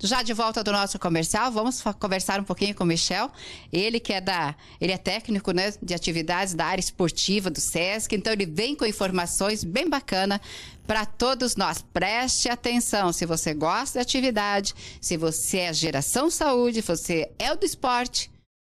Já de volta do nosso comercial, vamos conversar um pouquinho com o Michel. Ele que é da, ele é técnico, né, de atividades da área esportiva do SESC, então ele vem com informações bem bacana para todos nós. Preste atenção, se você gosta de atividade, se você é geração saúde, se você é do esporte,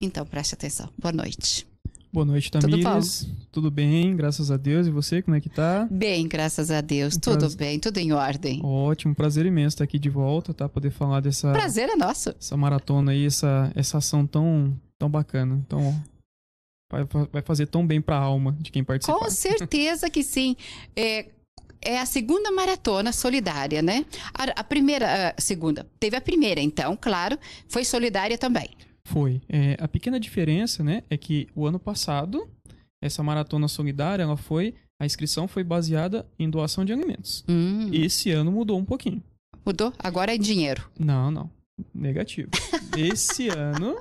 então preste atenção. Boa noite. Boa noite, Tamires. Tudo, tudo, bem, graças a Deus. E você, como é que tá? Bem, graças a Deus. Um tudo prazer... bem, tudo em ordem. Ótimo, prazer imenso estar aqui de volta, tá? Poder falar dessa. Prazer é nosso. Essa maratona aí, essa, essa ação tão, tão bacana. Então, vai, vai fazer tão bem pra alma de quem participa. Com certeza que sim. É, é a segunda maratona solidária, né? A, a primeira, a segunda. Teve a primeira, então, claro. Foi solidária também. Foi. É, a pequena diferença, né, é que o ano passado, essa maratona solidária, ela foi. A inscrição foi baseada em doação de alimentos. Hum. Esse ano mudou um pouquinho. Mudou? Agora é dinheiro. Não, não. Negativo. Esse ano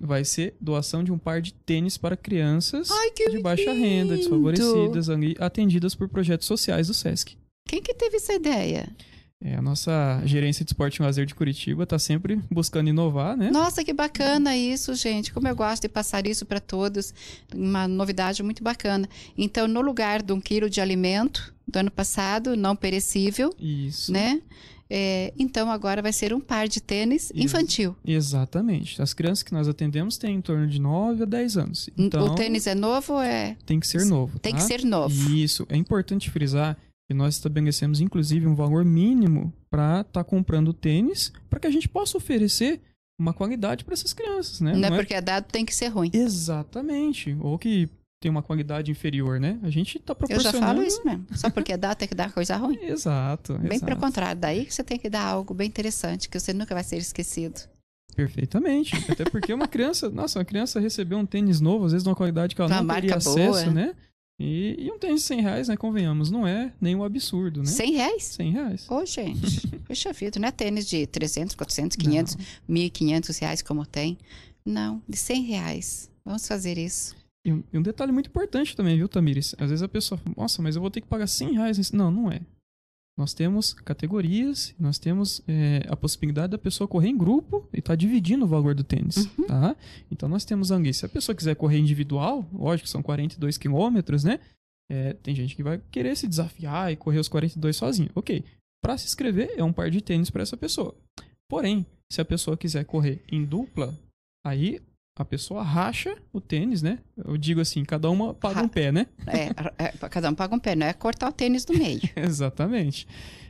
vai ser doação de um par de tênis para crianças Ai, de baixa renda, desfavorecidas, atendidas por projetos sociais do SESC. Quem que teve essa ideia? É, a nossa gerência de esporte e lazer de Curitiba está sempre buscando inovar, né? Nossa, que bacana isso, gente. Como eu gosto de passar isso para todos. Uma novidade muito bacana. Então, no lugar de um quilo de alimento do ano passado, não perecível, isso. né? É, então agora vai ser um par de tênis infantil. Exatamente. As crianças que nós atendemos têm em torno de 9 a 10 anos. Então, o tênis é novo é? Tem que ser novo. Tem tá? que ser novo. Isso. É importante frisar e nós estabelecemos, inclusive, um valor mínimo para estar tá comprando tênis para que a gente possa oferecer uma qualidade para essas crianças, né? Não, né, Não é porque é... dado tem que ser ruim. Exatamente. Ou que tem uma qualidade inferior, né? A gente está proporcionando... Eu já falo isso mesmo. Só porque é dado tem que dar coisa ruim. exato. Bem exato. pelo contrário. Daí que você tem que dar algo bem interessante, que você nunca vai ser esquecido. Perfeitamente. Até porque uma criança... Nossa, uma criança recebeu um tênis novo, às vezes de uma qualidade que ela uma não teria acesso, boa. né? E, e um tênis de 100 reais, né? Convenhamos, não é nenhum absurdo, né? 100 reais? 100 reais. Ô, gente, puxa vida, não é tênis de 300, 400, 500, não. 1.500 reais como tem. Não, de 100 reais. Vamos fazer isso. E um, e um detalhe muito importante também, viu, Tamires? Às vezes a pessoa, fala, nossa, mas eu vou ter que pagar 100 reais. Não, não é. Nós temos categorias, nós temos é, a possibilidade da pessoa correr em grupo e tá dividindo o valor do tênis, uhum. tá? Então nós temos a Se a pessoa quiser correr individual, lógico, são 42 quilômetros, né? É, tem gente que vai querer se desafiar e correr os 42 sozinho. Ok, para se inscrever é um par de tênis para essa pessoa. Porém, se a pessoa quiser correr em dupla, aí a pessoa racha o tênis, né? Eu digo assim, cada uma paga um pé, né? É, é, cada um paga um pé, não é cortar o tênis do meio. Exatamente.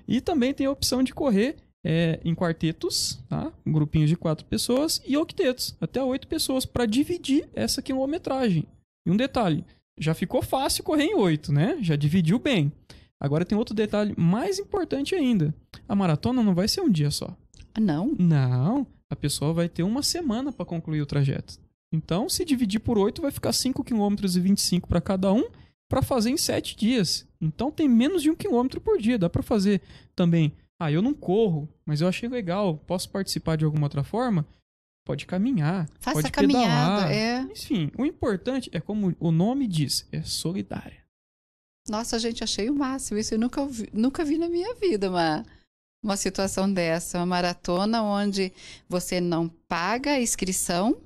E também tem a opção de correr é, em quartetos, tá? Um grupinhos de quatro pessoas e octetos, até oito pessoas, para dividir essa quilometragem. E um detalhe, já ficou fácil correr em oito, né? Já dividiu bem. Agora tem outro detalhe mais importante ainda. A maratona não vai ser um dia só. Não? Não a pessoa vai ter uma semana para concluir o trajeto. Então, se dividir por 8, vai ficar 5 km e 25 para cada um, para fazer em 7 dias. Então, tem menos de 1 km por dia. Dá para fazer também. Ah, eu não corro, mas eu achei legal, posso participar de alguma outra forma? Pode caminhar, Faça pode pedalar. É. Enfim, o importante é como o nome diz, é solidária. Nossa, gente, achei o máximo. Isso eu nunca vi, nunca vi na minha vida, mas uma situação dessa, uma maratona onde você não paga a inscrição,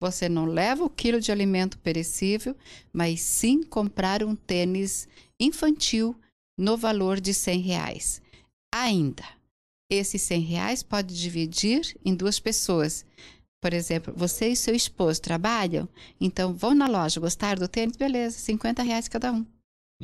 você não leva o quilo de alimento perecível, mas sim comprar um tênis infantil no valor de 100 reais. Ainda, esses 100 reais pode dividir em duas pessoas. Por exemplo, você e seu esposo trabalham, então vão na loja, gostar do tênis, beleza, 50 reais cada um.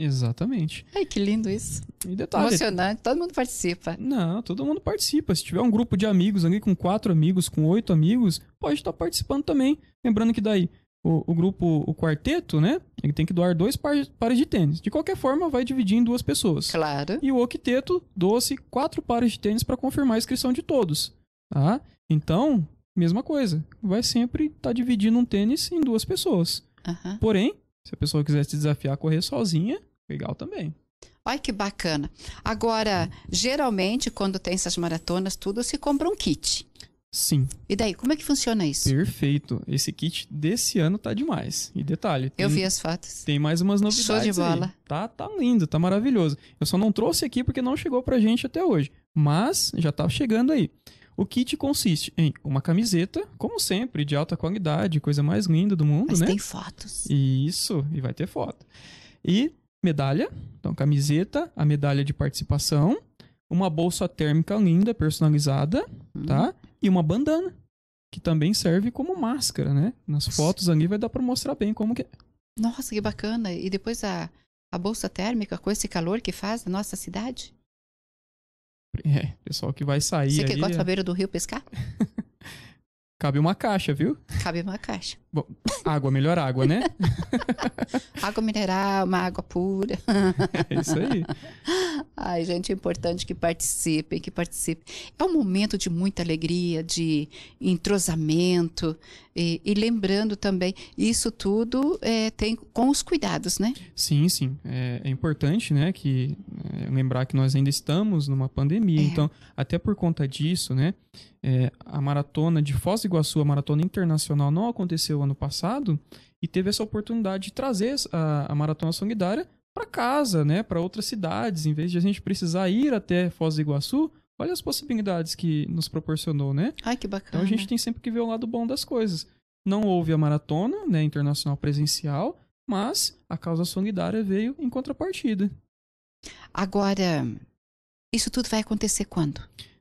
Exatamente. Ai, que lindo isso. E detalhe. Emocionante, todo mundo participa. Não, todo mundo participa. Se tiver um grupo de amigos ali com quatro amigos, com oito amigos, pode estar participando também. Lembrando que daí o, o, grupo, o quarteto, né? Ele tem que doar dois pares, pares de tênis. De qualquer forma, vai dividir em duas pessoas. Claro. E o octeto doce quatro pares de tênis para confirmar a inscrição de todos. Tá? Então, mesma coisa. Vai sempre estar tá dividindo um tênis em duas pessoas. Porém, se a pessoa quiser se desafiar a correr sozinha, Legal também. Ai, que bacana. Agora, geralmente, quando tem essas maratonas, tudo, se compra um kit. Sim. E daí, como é que funciona isso? Perfeito. Esse kit desse ano tá demais. E detalhe. Tem, eu vi as fotos. Tem mais umas novidades. Show de bola. Aí. Tá, tá lindo, tá maravilhoso. Eu só não trouxe aqui porque não chegou pra gente até hoje. Mas já tá chegando aí. O kit consiste em uma camiseta, como sempre, de alta qualidade, coisa mais linda do mundo, Mas né? Tem fotos. Isso, e vai ter foto. E medalha, então camiseta, a medalha de participação, uma bolsa térmica linda, personalizada, uhum. tá? E uma bandana, que também serve como máscara, né? Nas fotos ali vai dar para mostrar bem como que é. Nossa, que bacana. E depois a, a bolsa térmica com esse calor que faz na nossa cidade? É, pessoal que vai sair Você que aí, gosta é... da beira do rio pescar? Cabe uma caixa, viu? Cabe uma caixa. Bom, água, melhor água, né? água mineral, uma água pura. é isso aí. Ai, gente, é importante que participem, que participem. É um momento de muita alegria, de entrosamento. E, e lembrando também, isso tudo é, tem com os cuidados, né? Sim, sim. É, é importante, né, que é, lembrar que nós ainda estamos numa pandemia. É. Então, até por conta disso, né, é, a maratona de Foz do Iguaçu, a maratona internacional, não aconteceu aconteceu ano passado e teve essa oportunidade de trazer a, a Maratona Solidária para casa, né, para outras cidades, em vez de a gente precisar ir até Foz do Iguaçu, olha as possibilidades que nos proporcionou, né? Ai, que bacana. Então a gente tem sempre que ver o lado bom das coisas. Não houve a maratona, né, internacional presencial, mas a causa solidária veio em contrapartida. Agora, isso tudo vai acontecer quando?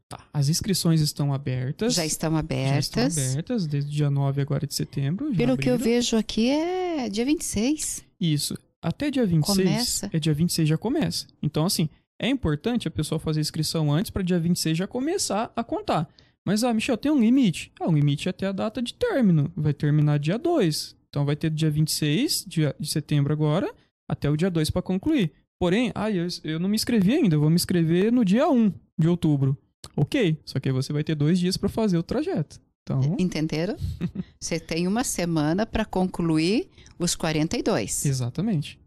Tá. As inscrições estão abertas. Já estão abertas. Já estão abertas desde dia 9 agora de setembro. Pelo abriram. que eu vejo aqui é dia 26. Isso. Até dia 26. Começa. É dia 26 já começa. Então, assim, é importante a pessoa fazer a inscrição antes para dia 26 já começar a contar. Mas, ah, Michel, tem um limite? Ah, um limite é até a data de término. Vai terminar dia 2. Então, vai ter dia 26 dia de setembro agora até o dia 2 para concluir. Porém, ah, eu, eu não me inscrevi ainda. Eu vou me inscrever no dia 1 de outubro. Ok, só que aí você vai ter dois dias para fazer o trajeto. Então... Entenderam? você tem uma semana para concluir os 42. Exatamente.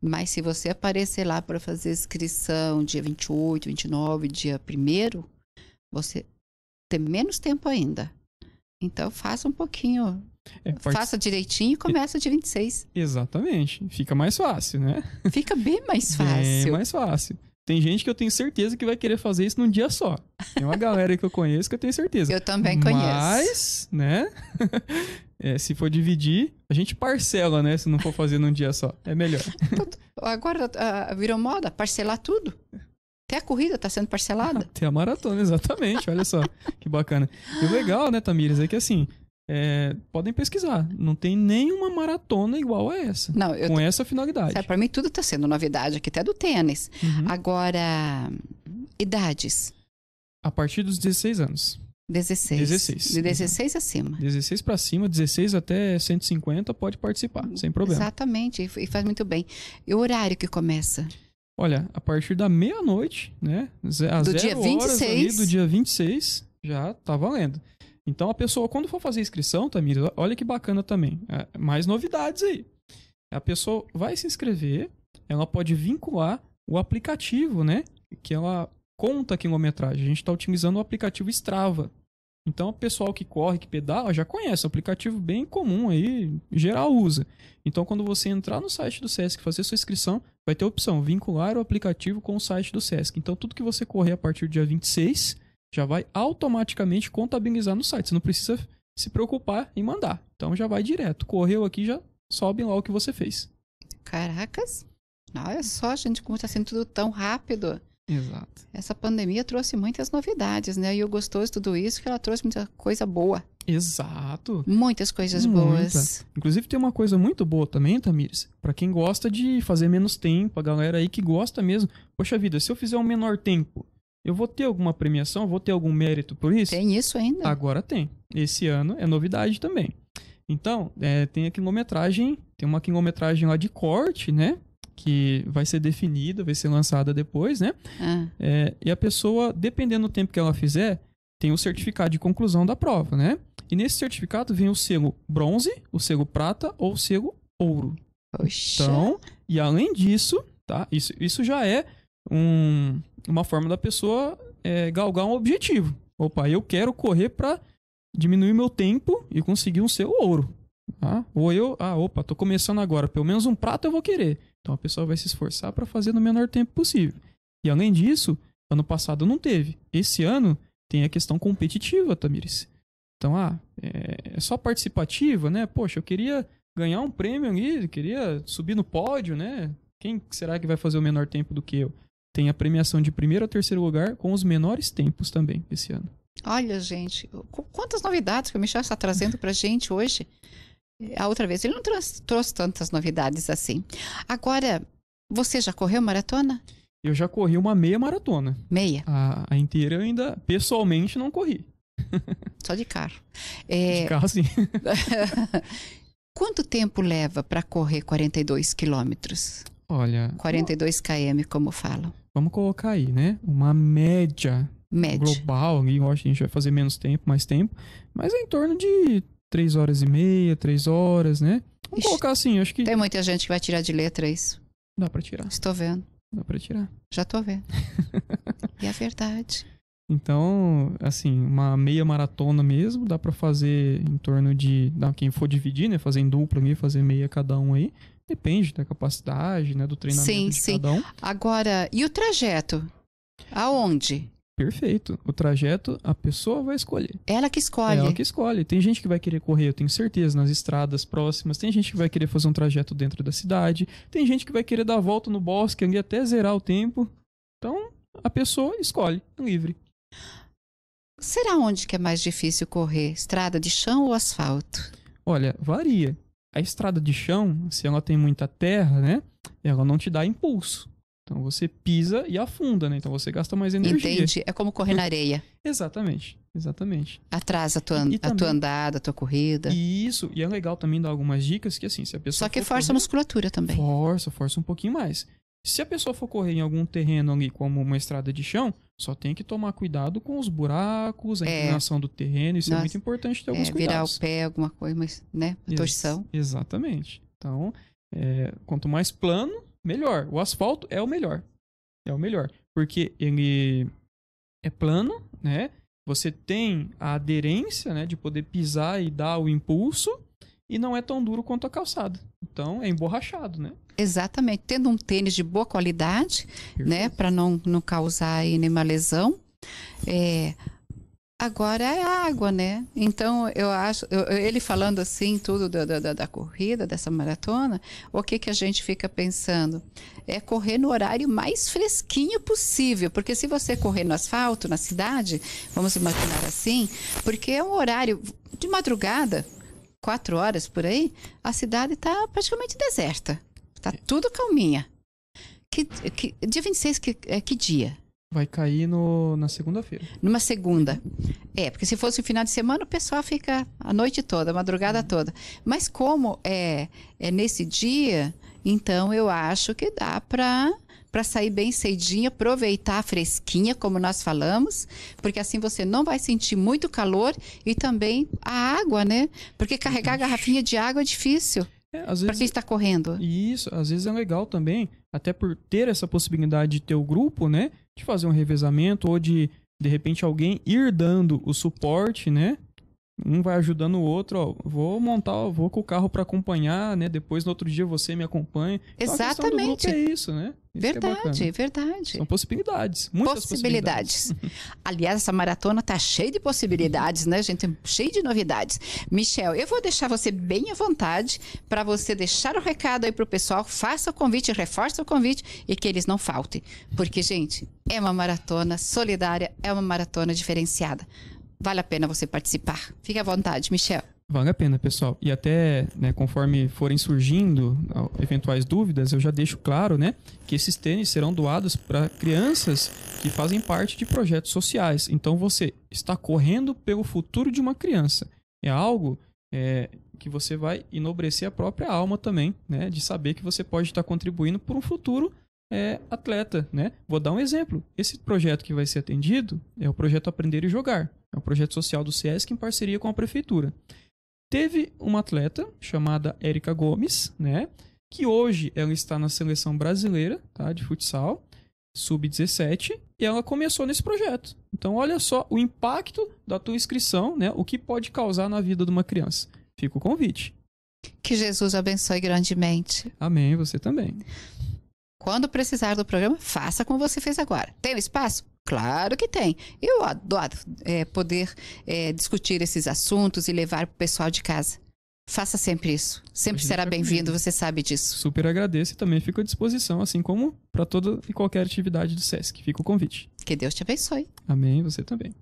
Mas se você aparecer lá para fazer inscrição dia 28, 29, dia 1 você tem menos tempo ainda. Então faça um pouquinho. É, part... Faça direitinho e começa dia 26. Exatamente. Fica mais fácil, né? Fica bem mais fácil. Bem mais fácil. Tem gente que eu tenho certeza que vai querer fazer isso num dia só. Tem uma galera que eu conheço que eu tenho certeza. Eu também conheço. Mas, né? é, se for dividir, a gente parcela, né? Se não for fazer num dia só. É melhor. Agora uh, virou moda parcelar tudo. Até a corrida está sendo parcelada. Até a maratona, exatamente. Olha só que bacana. E o legal, né, Tamires, é que assim, é, podem pesquisar. Não tem nenhuma maratona igual a essa. Não, com essa finalidade. Para mim, tudo está sendo novidade aqui, até do tênis. Uhum. Agora, idades. A partir dos 16 anos. 16. 16. De 16 uhum. acima. 16 para cima, 16 até 150 pode participar, hum, sem problema. Exatamente, e faz muito bem. E o horário que começa? Olha, a partir da meia-noite, né? do dia 26. ali, do dia 26, já tá valendo. Então a pessoa, quando for fazer inscrição, Tamir, olha que bacana também. É, mais novidades aí. A pessoa vai se inscrever, ela pode vincular o aplicativo, né? Que ela conta a quilometragem. A gente está utilizando o aplicativo Strava. Então, o pessoal que corre, que pedala, já conhece. É um aplicativo bem comum aí, geral usa. Então, quando você entrar no site do SESC e fazer sua inscrição, vai ter a opção vincular o aplicativo com o site do SESC. Então, tudo que você correr a partir do dia 26 já vai automaticamente contabilizar no site. Você não precisa se preocupar em mandar. Então já vai direto. Correu aqui, já sobe lá o que você fez. Caracas! Olha só, gente, como está sendo tudo tão rápido. Exato. Essa pandemia trouxe muitas novidades, né? E o gostoso de tudo isso é que ela trouxe muita coisa boa. Exato. Muitas coisas Muita. boas. Inclusive tem uma coisa muito boa também, Tamires, para quem gosta de fazer menos tempo, a galera aí que gosta mesmo. Poxa vida, se eu fizer um menor tempo, eu vou ter alguma premiação? Vou ter algum mérito por isso? Tem isso ainda? Agora tem. Esse ano é novidade também. Então, é, tem a quilometragem, tem uma quilometragem lá de corte, né? Que vai ser definida, vai ser lançada depois, né? Ah. É, e a pessoa, dependendo do tempo que ela fizer, tem o certificado de conclusão da prova, né? E nesse certificado vem o selo bronze, o selo prata ou o selo ouro. Poxa. Então, e além disso, tá? Isso, isso já é um, uma forma da pessoa é, galgar um objetivo. Opa, eu quero correr para diminuir meu tempo e conseguir um seu ouro. Tá? Ou eu, ah, opa, tô começando agora, pelo menos um prato eu vou querer. Então a pessoa vai se esforçar para fazer no menor tempo possível. E além disso, ano passado não teve. Esse ano tem a questão competitiva, Tamiris. Então, ah, é, é só participativa, né? Poxa, eu queria ganhar um prêmio ali, queria subir no pódio, né? Quem será que vai fazer o menor tempo do que eu? tem a premiação de primeiro a terceiro lugar com os menores tempos também esse ano. Olha, gente, quantas novidades que o Michel está trazendo para gente hoje. É, a outra vez ele não trouxe, trouxe tantas novidades assim. Agora, você já correu maratona? Eu já corri uma meia maratona. Meia? A, a inteira eu ainda, pessoalmente, não corri. Só de carro. É... De carro, sim. Quanto tempo leva para correr 42 quilômetros? Olha. 42 km, como falam. Vamos colocar aí, né? Uma média Média. global. Eu acho que a gente vai fazer menos tempo, mais tempo. Mas é em torno de 3 horas e meia, 3 horas, né? Vamos Ixi, colocar assim, acho que. Tem muita gente que vai tirar de letra isso. Dá pra tirar. Estou vendo. Dá pra tirar. Já tô vendo. e é verdade. Então, assim, uma meia maratona mesmo, dá para fazer em torno de. Quem for dividir, né? Fazer em dupla ali, fazer meia cada um aí. Depende da capacidade, né, do treinamento sim, de sim. cada um. Agora, e o trajeto? Aonde? Perfeito. O trajeto a pessoa vai escolher. Ela que escolhe. É ela que escolhe. Tem gente que vai querer correr, eu tenho certeza, nas estradas próximas. Tem gente que vai querer fazer um trajeto dentro da cidade. Tem gente que vai querer dar a volta no bosque e até zerar o tempo. Então, a pessoa escolhe, livre. Será onde que é mais difícil correr? Estrada de chão ou asfalto? Olha, varia. A estrada de chão, se ela tem muita terra, né? Ela não te dá impulso. Então você pisa e afunda, né? Então você gasta mais energia. Entende? É como correr na areia. Exatamente, exatamente. Atrasa a tua, e, e a também, tua andada, a tua corrida. E isso, e é legal também dar algumas dicas que assim, se a pessoa. Só que força correr, a musculatura também. Força, força um pouquinho mais. Se a pessoa for correr em algum terreno ali, como uma estrada de chão, só tem que tomar cuidado com os buracos, a é. inclinação do terreno, isso Nossa. é muito importante ter é, alguns é, virar cuidados. Virar o pé, alguma coisa, mas, né? Torção. exatamente. Então, é, quanto mais plano, melhor. O asfalto é o melhor. É o melhor. Porque ele é plano, né? Você tem a aderência, né? De poder pisar e dar o impulso. E não é tão duro quanto a calçada. Então, é emborrachado, né? Exatamente, tendo um tênis de boa qualidade, né, Perfeito. né, para não, não causar aí nenhuma lesão. É, agora é água, né? Então eu acho, eu, ele falando assim tudo da, da, da, corrida, dessa maratona, o que que a gente fica pensando? É correr no horário mais fresquinho possível, porque se você correr no asfalto, na cidade, vamos imaginar assim, porque é um horário de madrugada, quatro horas por aí, a cidade está praticamente deserta. Tá tudo calminha. Que, que, dia 26, que, é, que dia? Vai cair no, na segunda-feira. Numa segunda. É, porque se fosse o final de semana, o pessoal fica a noite toda, a madrugada uhum. toda. Mas como é, é nesse dia, então eu acho que dá para para sair bem cedinho, aproveitar a fresquinha, como nós falamos, porque assim você não vai sentir muito calor e também a água, né? Porque carregar a uhum. garrafinha de água é difícil. É, às vezes... Pra quem está correndo. Isso, às vezes é legal também, até por ter essa possibilidade de ter o grupo, né? De fazer um revezamento ou de, de repente, alguém ir dando o suporte, né? um vai ajudando o outro, ó, vou montar, vou com o carro para acompanhar, né? Depois no outro dia você me acompanha. Então, Exatamente. Então, é isso, né? Isso é verdade, é verdade. São possibilidades, muitas possibilidades. possibilidades. Aliás, essa maratona tá cheia de possibilidades, né, gente? Cheia de novidades. Michel, eu vou deixar você bem à vontade para você deixar o recado aí pro pessoal, faça o convite, reforça o convite e que eles não faltem, porque gente, é uma maratona solidária, é uma maratona diferenciada. Vale a pena você participar. Fique à vontade, Michel. Vale a pena, pessoal. E até, né, conforme forem surgindo eventuais dúvidas, eu já deixo claro, né, que esses tênis serão doados para crianças que fazem parte de projetos sociais. Então você está correndo pelo futuro de uma criança. É algo é, que você vai enobrecer a própria alma também, né, de saber que você pode estar contribuindo por um futuro é, atleta, né? Vou dar um exemplo. Esse projeto que vai ser atendido é o projeto Aprender e Jogar. É um projeto social do SESC em parceria com a prefeitura. Teve uma atleta chamada Érica Gomes, né? Que hoje ela está na seleção brasileira tá, de futsal, sub-17, e ela começou nesse projeto. Então, olha só o impacto da tua inscrição, né? O que pode causar na vida de uma criança. Fica o convite. Que Jesus abençoe grandemente. Amém, você também. Quando precisar do programa, faça como você fez agora. Tem espaço? Claro que tem. Eu adoro é, poder é, discutir esses assuntos e levar para o pessoal de casa. Faça sempre isso. Sempre será é bem-vindo, você sabe disso. Super agradeço e também fico à disposição, assim como para toda e qualquer atividade do SESC. Fica o convite. Que Deus te abençoe. Amém, você também.